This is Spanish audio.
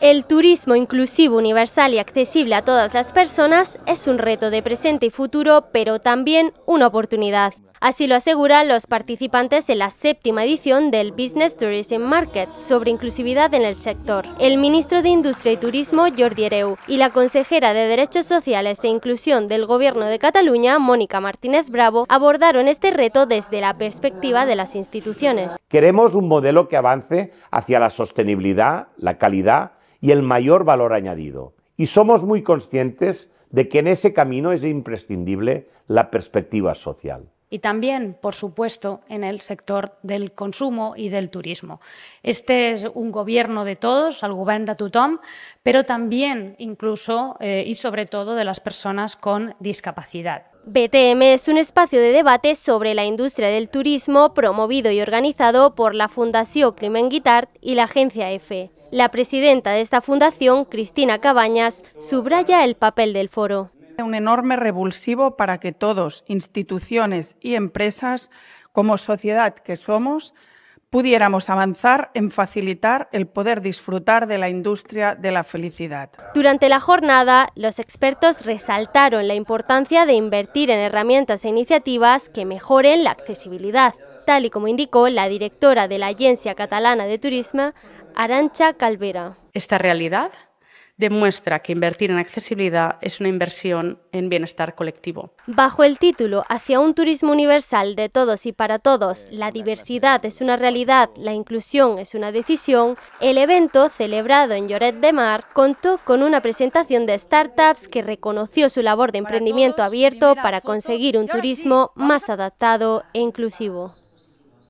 El turismo inclusivo, universal y accesible a todas las personas es un reto de presente y futuro, pero también una oportunidad. Así lo aseguran los participantes en la séptima edición del Business Tourism Market sobre inclusividad en el sector. El ministro de Industria y Turismo, Jordi Hereu, y la consejera de Derechos Sociales e Inclusión del Gobierno de Cataluña, Mónica Martínez Bravo, abordaron este reto desde la perspectiva de las instituciones. Queremos un modelo que avance hacia la sostenibilidad, la calidad, y el mayor valor añadido. Y somos muy conscientes de que en ese camino es imprescindible la perspectiva social. Y también, por supuesto, en el sector del consumo y del turismo. Este es un gobierno de todos, al gobierno de pero también incluso eh, y sobre todo de las personas con discapacidad. BTM es un espacio de debate sobre la industria del turismo promovido y organizado por la Fundación Climent Guitart y la agencia EFE. La presidenta de esta fundación, Cristina Cabañas, subraya el papel del foro. Un enorme revulsivo para que todos, instituciones y empresas, como sociedad que somos, pudiéramos avanzar en facilitar el poder disfrutar de la industria de la felicidad. Durante la jornada, los expertos resaltaron la importancia de invertir en herramientas e iniciativas que mejoren la accesibilidad tal y como indicó la directora de la Agencia Catalana de Turismo, Arancha Calvera. Esta realidad demuestra que invertir en accesibilidad es una inversión en bienestar colectivo. Bajo el título Hacia un turismo universal de todos y para todos, la diversidad es una realidad, la inclusión es una decisión, el evento celebrado en Lloret de Mar contó con una presentación de startups que reconoció su labor de emprendimiento abierto para conseguir un turismo más adaptado e inclusivo.